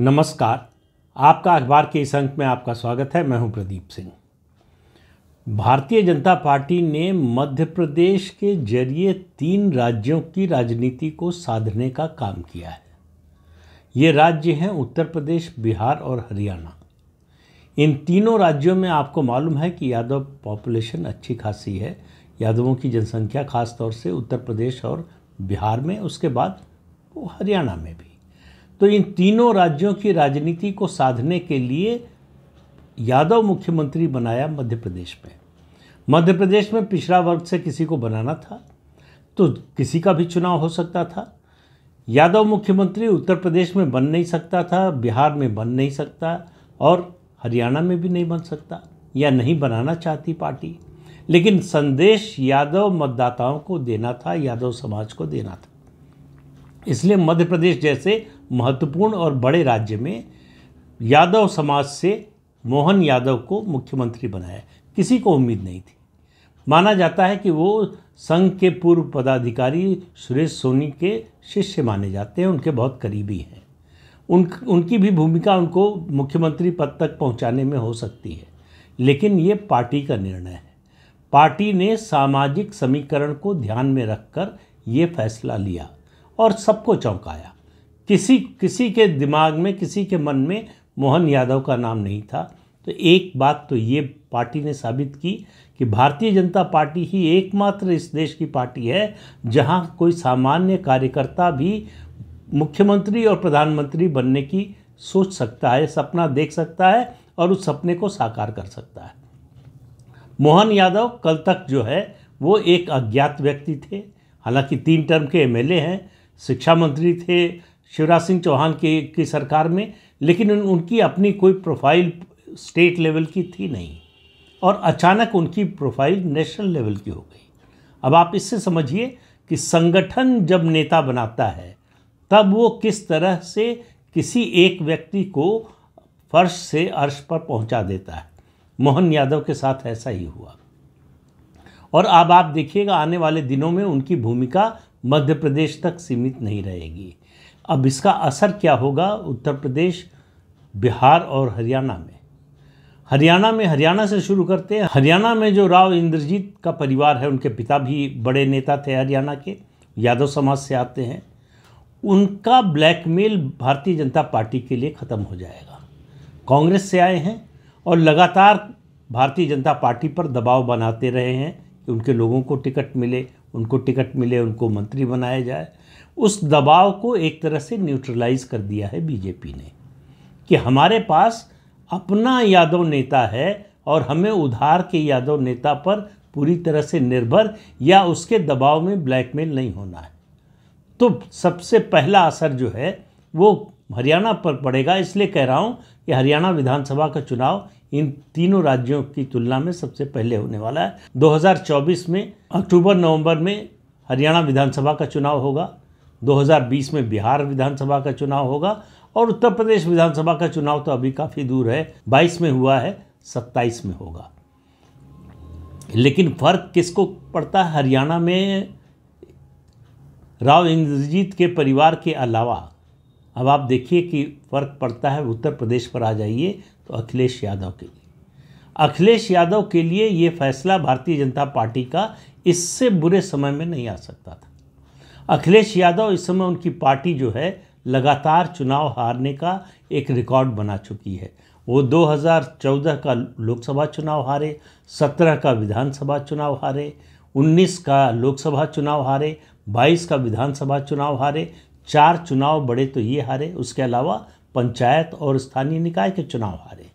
नमस्कार आपका अखबार के इस अंक में आपका स्वागत है मैं हूं प्रदीप सिंह भारतीय जनता पार्टी ने मध्य प्रदेश के जरिए तीन राज्यों की राजनीति को साधने का काम किया है ये राज्य हैं उत्तर प्रदेश बिहार और हरियाणा इन तीनों राज्यों में आपको मालूम है कि यादव पॉपुलेशन अच्छी खासी है यादवों की जनसंख्या खासतौर से उत्तर प्रदेश और बिहार में उसके बाद वो हरियाणा में भी तो इन तीनों राज्यों की राजनीति को साधने के लिए यादव मुख्यमंत्री बनाया मध्य प्रदेश में मध्य प्रदेश में पिछड़ा वर्ग से किसी को बनाना था तो किसी का भी चुनाव हो सकता था यादव मुख्यमंत्री उत्तर प्रदेश में बन नहीं सकता था बिहार में बन नहीं सकता और हरियाणा में भी नहीं बन सकता या नहीं बनाना चाहती पार्टी लेकिन संदेश यादव मतदाताओं को देना था यादव समाज को देना था इसलिए मध्य प्रदेश जैसे महत्वपूर्ण और बड़े राज्य में यादव समाज से मोहन यादव को मुख्यमंत्री बनाया किसी को उम्मीद नहीं थी माना जाता है कि वो संघ के पूर्व पदाधिकारी सुरेश सोनी के शिष्य माने जाते हैं उनके बहुत करीबी हैं उन उनकी भी भूमिका उनको मुख्यमंत्री पद तक पहुंचाने में हो सकती है लेकिन ये पार्टी का निर्णय है पार्टी ने सामाजिक समीकरण को ध्यान में रखकर ये फैसला लिया और सबको चौंकाया किसी किसी के दिमाग में किसी के मन में मोहन यादव का नाम नहीं था तो एक बात तो ये पार्टी ने साबित की कि भारतीय जनता पार्टी ही एकमात्र इस देश की पार्टी है जहां कोई सामान्य कार्यकर्ता भी मुख्यमंत्री और प्रधानमंत्री बनने की सोच सकता है सपना देख सकता है और उस सपने को साकार कर सकता है मोहन यादव कल तक जो है वो एक अज्ञात व्यक्ति थे हालांकि तीन टर्म के एमएलए हैं शिक्षा मंत्री थे शिवराज सिंह चौहान के की सरकार में लेकिन उन, उनकी अपनी कोई प्रोफाइल स्टेट लेवल की थी नहीं और अचानक उनकी प्रोफाइल नेशनल लेवल की हो गई अब आप इससे समझिए कि संगठन जब नेता बनाता है तब वो किस तरह से किसी एक व्यक्ति को फर्श से अर्श पर पहुंचा देता है मोहन यादव के साथ ऐसा ही हुआ और अब आप देखिएगा आने वाले दिनों में उनकी भूमिका मध्य प्रदेश तक सीमित नहीं रहेगी अब इसका असर क्या होगा उत्तर प्रदेश बिहार और हरियाणा में हरियाणा में हरियाणा से शुरू करते हैं हरियाणा में जो राव इंद्रजीत का परिवार है उनके पिता भी बड़े नेता थे हरियाणा के यादव समाज से आते हैं उनका ब्लैकमेल भारतीय जनता पार्टी के लिए ख़त्म हो जाएगा कांग्रेस से आए हैं और लगातार भारतीय जनता पार्टी पर दबाव बनाते रहे हैं कि उनके लोगों को टिकट मिले उनको टिकट मिले उनको मंत्री बनाया जाए उस दबाव को एक तरह से न्यूट्रलाइज कर दिया है बीजेपी ने कि हमारे पास अपना यादव नेता है और हमें उधार के यादव नेता पर पूरी तरह से निर्भर या उसके दबाव में ब्लैकमेल नहीं होना है तो सबसे पहला असर जो है वो हरियाणा पर पड़ेगा इसलिए कह रहा हूँ कि हरियाणा विधानसभा का चुनाव इन तीनों राज्यों की तुलना में सबसे पहले होने वाला है 2024 में अक्टूबर नवंबर में हरियाणा विधानसभा का चुनाव होगा 2020 में बिहार विधानसभा का चुनाव होगा और उत्तर प्रदेश विधानसभा का चुनाव तो अभी काफ़ी दूर है 22 में हुआ है 27 में होगा लेकिन फर्क किसको पड़ता है हरियाणा में राव इंद्रजीत के परिवार के अलावा अब आप देखिए कि फर्क पड़ता है उत्तर प्रदेश पर आ जाइए तो अखिलेश यादव के लिए अखिलेश यादव के लिए ये फैसला भारतीय जनता पार्टी का इससे बुरे समय में नहीं आ सकता था अखिलेश यादव इस समय उनकी पार्टी जो है लगातार चुनाव हारने का एक रिकॉर्ड बना चुकी है वो 2014 का लोकसभा चुनाव हारे 17 का विधानसभा चुनाव हारे 19 का लोकसभा चुनाव हारे 22 का विधानसभा चुनाव हारे चार चुनाव बड़े तो ये हारे उसके अलावा पंचायत और स्थानीय निकाय के चुनाव हारे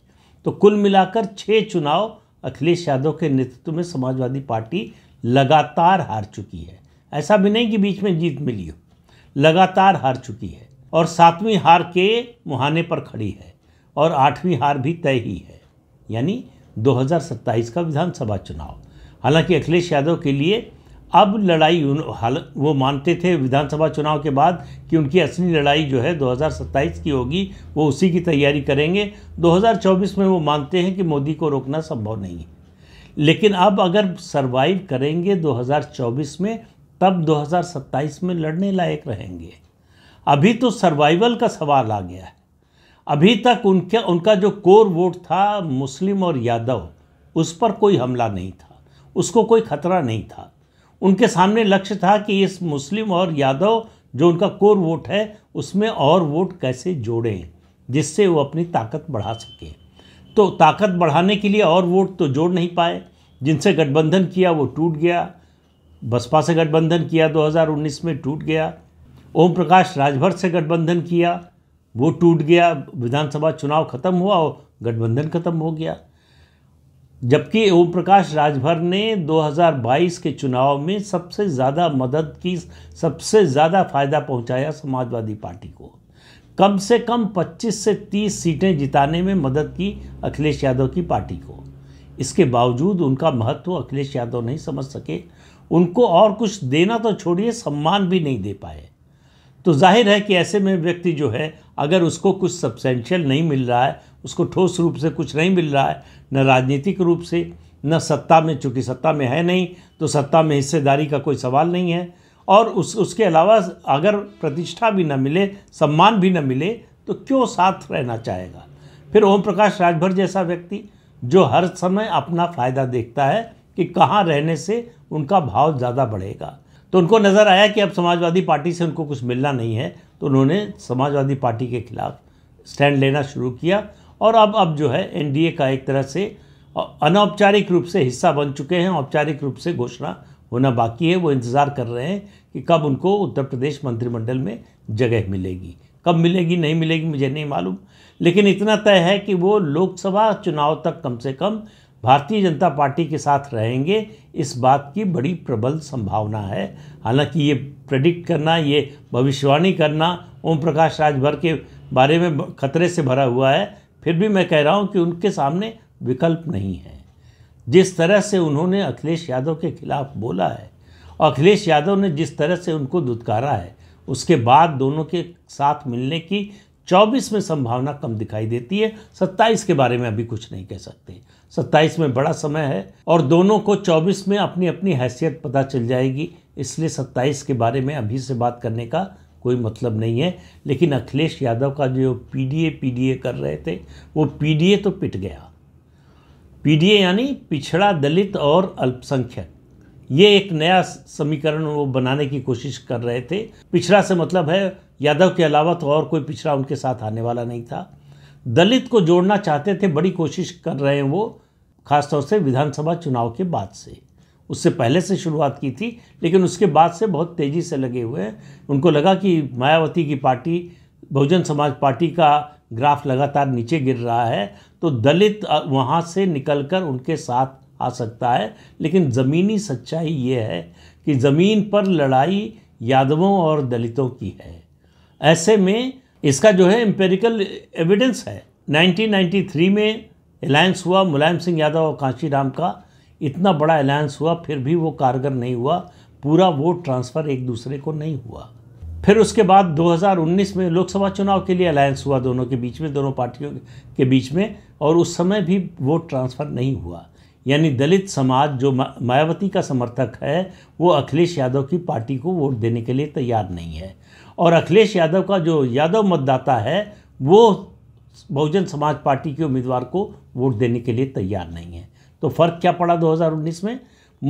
तो कुल मिलाकर छः चुनाव अखिलेश यादव के नेतृत्व में समाजवादी पार्टी लगातार हार चुकी है ऐसा भी नहीं कि बीच में जीत मिली हो लगातार हार चुकी है और सातवीं हार के मुहाने पर खड़ी है और आठवीं हार भी तय ही है यानी 2027 का विधानसभा चुनाव हालांकि अखिलेश यादव के लिए अब लड़ाई उन हाल वो मानते थे विधानसभा चुनाव के बाद कि उनकी असली लड़ाई जो है 2027 की होगी वो उसी की तैयारी करेंगे 2024 में वो मानते हैं कि मोदी को रोकना संभव नहीं है लेकिन अब अगर सरवाइव करेंगे 2024 में तब 2027 में लड़ने लायक रहेंगे अभी तो सर्वाइवल का सवाल आ गया है अभी तक उनके उनका जो कोर वोट था मुस्लिम और यादव उस पर कोई हमला नहीं था उसको कोई खतरा नहीं था उनके सामने लक्ष्य था कि इस मुस्लिम और यादव जो उनका कोर वोट है उसमें और वोट कैसे जोड़ें जिससे वो अपनी ताकत बढ़ा सकें तो ताकत बढ़ाने के लिए और वोट तो जोड़ नहीं पाए जिनसे गठबंधन किया वो टूट गया बसपा से गठबंधन किया 2019 में टूट गया ओम प्रकाश राजभर से गठबंधन किया वो टूट गया विधानसभा चुनाव खत्म हुआ और गठबंधन खत्म हो गया जबकि ओम प्रकाश राजभर ने 2022 के चुनाव में सबसे ज़्यादा मदद की सबसे ज़्यादा फ़ायदा पहुंचाया समाजवादी पार्टी को कम से कम 25 से 30 सीटें जिताने में मदद की अखिलेश यादव की पार्टी को इसके बावजूद उनका महत्व अखिलेश यादव नहीं समझ सके उनको और कुछ देना तो छोड़िए सम्मान भी नहीं दे पाए तो जाहिर है कि ऐसे में व्यक्ति जो है अगर उसको कुछ सब्सेंशियल नहीं मिल रहा है उसको ठोस रूप से कुछ नहीं मिल रहा है न राजनीतिक रूप से न सत्ता में चूँकि सत्ता में है नहीं तो सत्ता में हिस्सेदारी का कोई सवाल नहीं है और उस उसके अलावा अगर प्रतिष्ठा भी न मिले सम्मान भी न मिले तो क्यों साथ रहना चाहेगा फिर ओम प्रकाश राजभर जैसा व्यक्ति जो हर समय अपना फ़ायदा देखता है कि कहाँ रहने से उनका भाव ज़्यादा बढ़ेगा तो उनको नज़र आया कि अब समाजवादी पार्टी से उनको कुछ मिलना नहीं है तो उन्होंने समाजवादी पार्टी के खिलाफ स्टैंड लेना शुरू किया और अब अब जो है एनडीए का एक तरह से अनौपचारिक रूप से हिस्सा बन चुके हैं औपचारिक रूप से घोषणा होना बाकी है वो इंतज़ार कर रहे हैं कि कब उनको उत्तर प्रदेश मंत्रिमंडल में जगह मिलेगी कब मिलेगी नहीं मिलेगी मुझे नहीं मालूम लेकिन इतना तय है कि वो लोकसभा चुनाव तक कम से कम भारतीय जनता पार्टी के साथ रहेंगे इस बात की बड़ी प्रबल संभावना है हालांकि ये प्रेडिक्ट करना ये भविष्यवाणी करना ओम प्रकाश राजभर के बारे में खतरे से भरा हुआ है फिर भी मैं कह रहा हूँ कि उनके सामने विकल्प नहीं है जिस तरह से उन्होंने अखिलेश यादव के खिलाफ बोला है और अखिलेश यादव ने जिस तरह से उनको दुदकारा है उसके बाद दोनों के साथ मिलने की 24 में संभावना कम दिखाई देती है 27 के बारे में अभी कुछ नहीं कह सकते सत्ताईस में बड़ा समय है और दोनों को चौबीस में अपनी अपनी हैसियत पता चल जाएगी इसलिए सत्ताईस के बारे में अभी से बात करने का कोई मतलब नहीं है लेकिन अखिलेश यादव का जो पीडीए पीडीए कर रहे थे वो पीडीए तो पिट गया पीडीए यानी पिछड़ा दलित और अल्पसंख्यक ये एक नया समीकरण वो बनाने की कोशिश कर रहे थे पिछड़ा से मतलब है यादव के अलावा तो और कोई पिछड़ा उनके साथ आने वाला नहीं था दलित को जोड़ना चाहते थे बड़ी कोशिश कर रहे हैं वो खासतौर से विधानसभा चुनाव के बाद से उससे पहले से शुरुआत की थी लेकिन उसके बाद से बहुत तेज़ी से लगे हुए हैं उनको लगा कि मायावती की पार्टी बहुजन समाज पार्टी का ग्राफ लगातार नीचे गिर रहा है तो दलित वहाँ से निकलकर उनके साथ आ सकता है लेकिन ज़मीनी सच्चाई ये है कि ज़मीन पर लड़ाई यादवों और दलितों की है ऐसे में इसका जो है एम्पेरिकल एविडेंस है 1993 में अलायंस हुआ मुलायम सिंह यादव और राम का इतना बड़ा अलायंस हुआ फिर भी वो कारगर नहीं हुआ पूरा वोट ट्रांसफ़र एक दूसरे को नहीं हुआ फिर उसके बाद 2019 में लोकसभा चुनाव के लिए अलायंस हुआ दोनों के बीच में दोनों पार्टियों के बीच में और उस समय भी वोट ट्रांसफ़र नहीं हुआ यानी दलित समाज जो मायावती का समर्थक है वो अखिलेश यादव की पार्टी को वोट देने के लिए तैयार नहीं है और अखिलेश यादव का जो यादव मतदाता है वो बहुजन समाज पार्टी के उम्मीदवार को वोट देने के लिए तैयार नहीं है तो फ़र्क क्या पड़ा 2019 में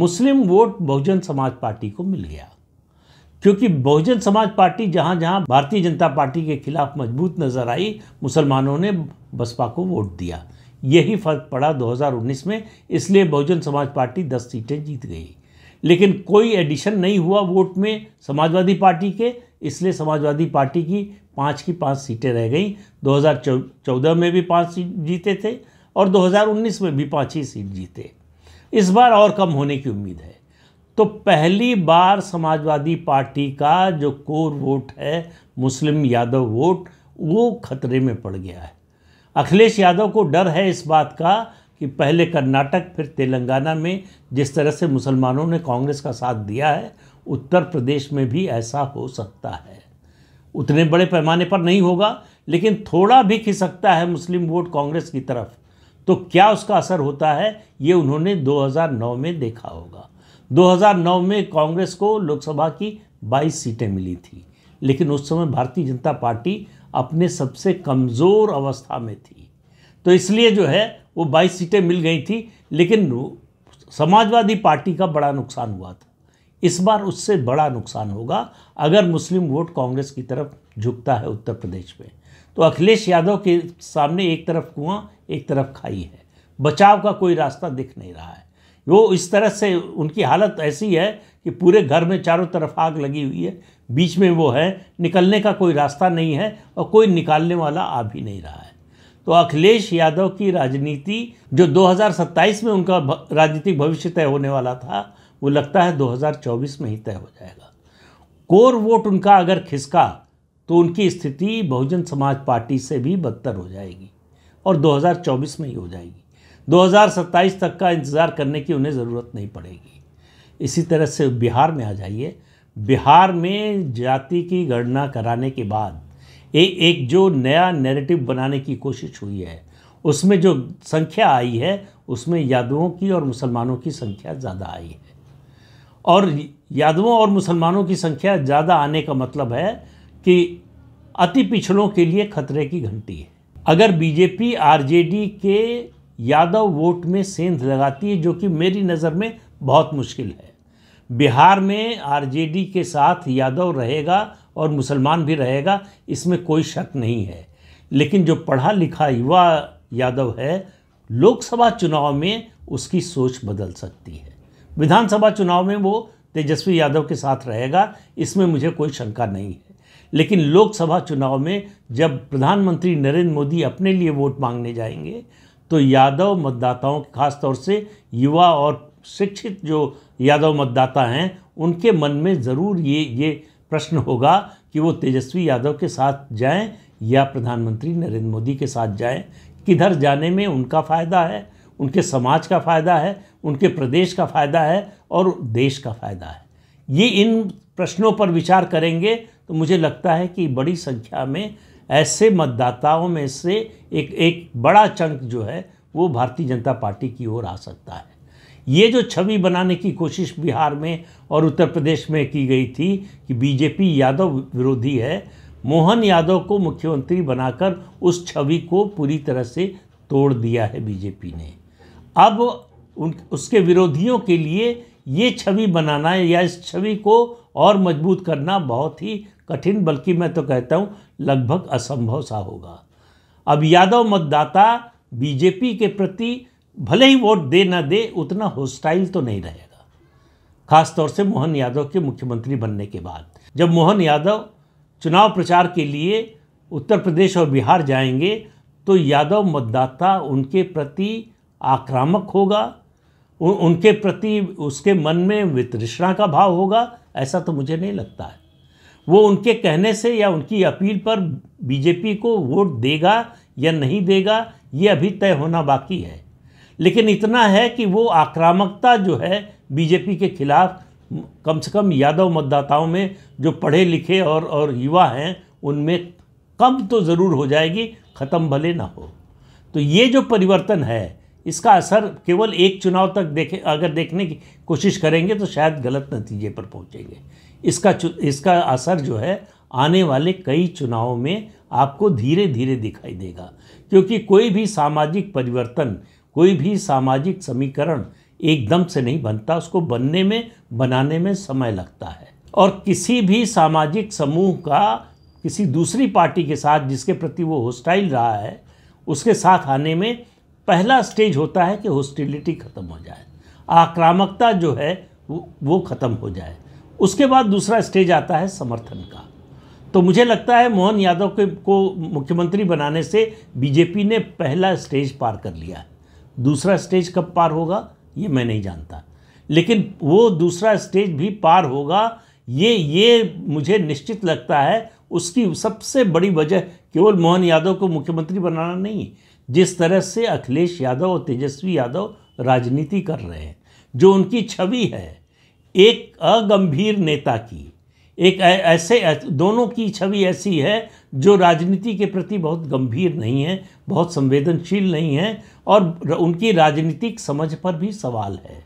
मुस्लिम वोट बहुजन समाज पार्टी को मिल गया क्योंकि बहुजन समाज पार्टी जहां जहाँ भारतीय जनता पार्टी के खिलाफ मजबूत नज़र आई मुसलमानों ने बसपा को वोट दिया यही फर्क पड़ा 2019 में इसलिए बहुजन समाज पार्टी 10 सीटें जीत गई लेकिन कोई एडिशन नहीं हुआ वोट में समाजवादी पार्टी के इसलिए समाजवादी पार्टी की पाँच की पाँच सीटें रह गई 2014 में भी पाँच सीट जीते थे और 2019 में भी पाँच ही सीट जीते इस बार और कम होने की उम्मीद है तो पहली बार समाजवादी पार्टी का जो कोर वोट है मुस्लिम यादव वोट वो खतरे में पड़ गया है अखिलेश यादव को डर है इस बात का कि पहले कर्नाटक फिर तेलंगाना में जिस तरह से मुसलमानों ने कांग्रेस का साथ दिया है उत्तर प्रदेश में भी ऐसा हो सकता है उतने बड़े पैमाने पर नहीं होगा लेकिन थोड़ा भी खिसकता है मुस्लिम वोट कांग्रेस की तरफ तो क्या उसका असर होता है ये उन्होंने 2009 में देखा होगा 2009 में कांग्रेस को लोकसभा की 22 सीटें मिली थी लेकिन उस समय भारतीय जनता पार्टी अपने सबसे कमज़ोर अवस्था में थी तो इसलिए जो है वो 22 सीटें मिल गई थी लेकिन समाजवादी पार्टी का बड़ा नुकसान हुआ था इस बार उससे बड़ा नुकसान होगा अगर मुस्लिम वोट कांग्रेस की तरफ झुकता है उत्तर प्रदेश में तो अखिलेश यादव के सामने एक तरफ कुआं एक तरफ खाई है बचाव का कोई रास्ता दिख नहीं रहा है वो इस तरह से उनकी हालत ऐसी है कि पूरे घर में चारों तरफ आग लगी हुई है बीच में वो है निकलने का कोई रास्ता नहीं है और कोई निकालने वाला आ भी नहीं रहा है तो अखिलेश यादव की राजनीति जो 2027 में उनका राजनीतिक भविष्य तय होने वाला था वो लगता है 2024 में ही तय हो जाएगा कोर वोट उनका अगर खिसका तो उनकी स्थिति बहुजन समाज पार्टी से भी बदतर हो जाएगी और 2024 में ही हो जाएगी 2027 तक का इंतज़ार करने की उन्हें ज़रूरत नहीं पड़ेगी इसी तरह से बिहार में आ जाइए बिहार में जाति की गणना कराने के बाद ए, एक जो नया नैरेटिव बनाने की कोशिश हुई है उसमें जो संख्या आई है उसमें यादवों की और मुसलमानों की संख्या ज़्यादा आई है और यादवों और मुसलमानों की संख्या ज़्यादा आने का मतलब है कि अति पिछड़ों के लिए खतरे की घंटी है अगर बीजेपी आरजेडी के यादव वोट में सेंध लगाती है जो कि मेरी नज़र में बहुत मुश्किल है बिहार में आरजेडी के साथ यादव रहेगा और मुसलमान भी रहेगा इसमें कोई शक नहीं है लेकिन जो पढ़ा लिखा युवा यादव है लोकसभा चुनाव में उसकी सोच बदल सकती है विधानसभा चुनाव में वो तेजस्वी यादव के साथ रहेगा इसमें मुझे कोई शंका नहीं है लेकिन लोकसभा चुनाव में जब प्रधानमंत्री नरेंद्र मोदी अपने लिए वोट मांगने जाएंगे तो यादव मतदाताओं के खासतौर से युवा और शिक्षित जो यादव मतदाता हैं उनके मन में ज़रूर ये ये प्रश्न होगा कि वो तेजस्वी यादव के साथ जाएं या प्रधानमंत्री नरेंद्र मोदी के साथ जाएं किधर जाने में उनका फ़ायदा है उनके समाज का फ़ायदा है उनके प्रदेश का फ़ायदा है और देश का फ़ायदा है ये इन प्रश्नों पर विचार करेंगे तो मुझे लगता है कि बड़ी संख्या में ऐसे मतदाताओं में से एक एक बड़ा चंक जो है वो भारतीय जनता पार्टी की ओर आ सकता है ये जो छवि बनाने की कोशिश बिहार में और उत्तर प्रदेश में की गई थी कि बीजेपी यादव विरोधी है मोहन यादव को मुख्यमंत्री बनाकर उस छवि को पूरी तरह से तोड़ दिया है बीजेपी ने अब उन उसके विरोधियों के लिए ये छवि बनाना या इस छवि को और मजबूत करना बहुत ही कठिन बल्कि मैं तो कहता हूँ लगभग असंभव सा होगा अब यादव मतदाता बीजेपी के प्रति भले ही वोट दे ना दे उतना होस्टाइल तो नहीं रहेगा खासतौर से मोहन यादव के मुख्यमंत्री बनने के बाद जब मोहन यादव चुनाव प्रचार के लिए उत्तर प्रदेश और बिहार जाएंगे तो यादव मतदाता उनके प्रति आक्रामक होगा उनके प्रति उसके मन में वितृष्णा का भाव होगा ऐसा तो मुझे नहीं लगता है वो उनके कहने से या उनकी अपील पर बीजेपी को वोट देगा या नहीं देगा ये अभी तय होना बाकी है लेकिन इतना है कि वो आक्रामकता जो है बीजेपी के खिलाफ कम से कम यादव मतदाताओं में जो पढ़े लिखे और और युवा हैं उनमें कम तो ज़रूर हो जाएगी ख़त्म भले ना हो तो ये जो परिवर्तन है इसका असर केवल एक चुनाव तक देखे अगर देखने की कोशिश करेंगे तो शायद गलत नतीजे पर पहुंचेंगे इसका इसका असर जो है आने वाले कई चुनावों में आपको धीरे धीरे दिखाई देगा क्योंकि कोई भी सामाजिक परिवर्तन कोई भी सामाजिक समीकरण एकदम से नहीं बनता उसको बनने में बनाने में समय लगता है और किसी भी सामाजिक समूह का किसी दूसरी पार्टी के साथ जिसके प्रति वो होस्टाइल रहा है उसके साथ आने में पहला स्टेज होता है कि हॉस्टिलिटी ख़त्म हो जाए आक्रामकता जो है वो, ख़त्म हो जाए उसके बाद दूसरा स्टेज आता है समर्थन का तो मुझे लगता है मोहन यादव के को मुख्यमंत्री बनाने से बीजेपी ने पहला स्टेज पार कर लिया है दूसरा स्टेज कब पार होगा ये मैं नहीं जानता लेकिन वो दूसरा स्टेज भी पार होगा ये ये मुझे निश्चित लगता है उसकी सबसे बड़ी वजह केवल मोहन यादव को मुख्यमंत्री बनाना नहीं जिस तरह से अखिलेश यादव और तेजस्वी यादव राजनीति कर रहे हैं जो उनकी छवि है एक अगंभीर नेता की एक ऐसे दोनों की छवि ऐसी है जो राजनीति के प्रति बहुत गंभीर नहीं है बहुत संवेदनशील नहीं है और उनकी राजनीतिक समझ पर भी सवाल है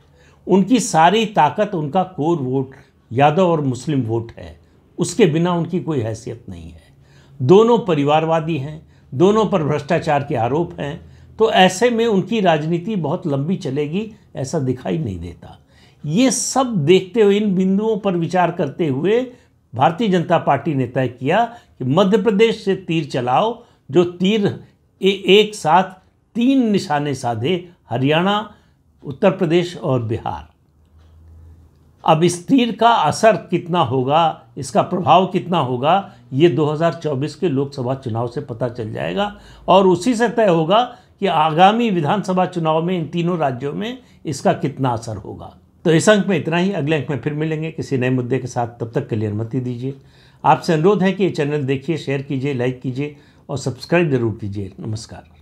उनकी सारी ताकत उनका कोर वोट यादव और मुस्लिम वोट है उसके बिना उनकी कोई हैसियत नहीं है दोनों परिवारवादी हैं दोनों पर भ्रष्टाचार के आरोप हैं तो ऐसे में उनकी राजनीति बहुत लंबी चलेगी ऐसा दिखाई नहीं देता ये सब देखते हुए इन बिंदुओं पर विचार करते हुए भारतीय जनता पार्टी ने तय किया कि मध्य प्रदेश से तीर चलाओ जो तीर ए, एक साथ तीन निशाने साधे हरियाणा उत्तर प्रदेश और बिहार अब इस तीर का असर कितना होगा इसका प्रभाव कितना होगा ये 2024 के लोकसभा चुनाव से पता चल जाएगा और उसी से तय होगा कि आगामी विधानसभा चुनाव में इन तीनों राज्यों में इसका कितना असर होगा तो इस अंक में इतना ही अगले अंक में फिर मिलेंगे किसी नए मुद्दे के साथ तब तक के लिए अनुमति दीजिए आपसे अनुरोध है कि ये चैनल देखिए शेयर कीजिए लाइक कीजिए और सब्सक्राइब जरूर कीजिए नमस्कार